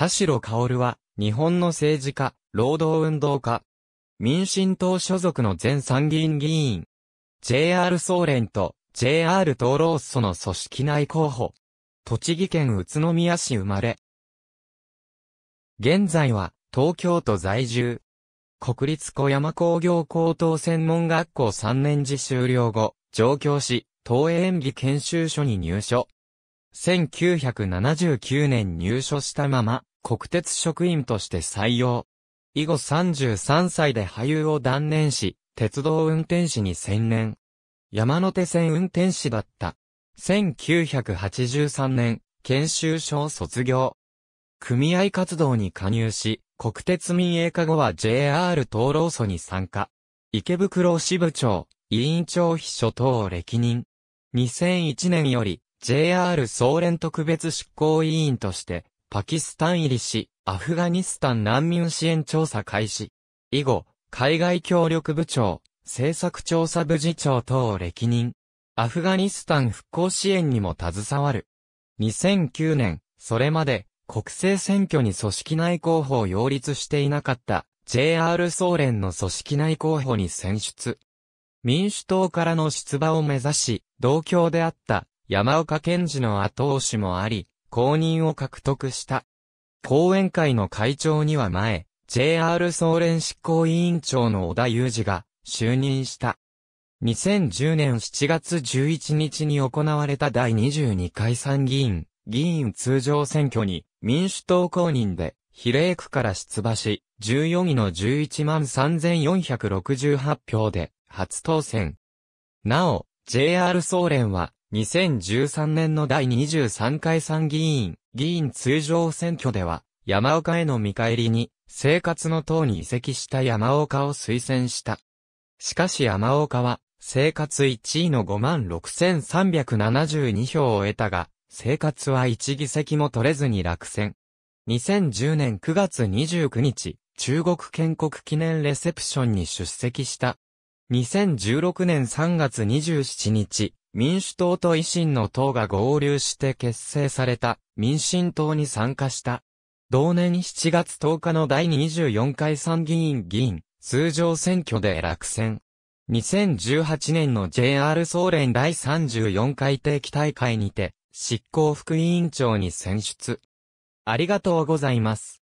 田代薫は、日本の政治家、労働運動家、民進党所属の前参議院議員、JR 総連と JR 東ローソの組織内候補、栃木県宇都宮市生まれ。現在は、東京都在住。国立小山工業高等専門学校3年次修了後、上京し、東映演技研修所に入所。1979年入所したまま、国鉄職員として採用。以後33歳で俳優を断念し、鉄道運転士に専念。山手線運転士だった。1983年、研修所を卒業。組合活動に加入し、国鉄民営化後は JR 東労組に参加。池袋支部長、委員長秘書等を歴任。2001年より JR 総連特別執行委員としてパキスタン入りし、アフガニスタン難民支援調査開始。以後、海外協力部長、政策調査部次長等を歴任。アフガニスタン復興支援にも携わる。2009年、それまで国政選挙に組織内候補を擁立していなかった JR 総連の組織内候補に選出。民主党からの出馬を目指し、同郷であった山岡健二の後押しもあり、公認を獲得した。講演会の会長には前、JR 総連執行委員長の小田裕二が就任した。2010年7月11日に行われた第22回参議院議員通常選挙に民主党公認で比例区から出馬し、14位の11万3468票で初当選。なお、JR 総連は2013年の第23回参議院、議員通常選挙では、山岡への見返りに、生活の党に移籍した山岡を推薦した。しかし山岡は、生活1位の56,372票を得たが、生活は1議席も取れずに落選。2010年9月29日、中国建国記念レセプションに出席した。2016年3月27日、民主党と維新の党が合流して結成された民進党に参加した。同年7月10日の第24回参議院議員通常選挙で落選。2018年の JR 総連第34回定期大会にて執行副委員長に選出。ありがとうございます。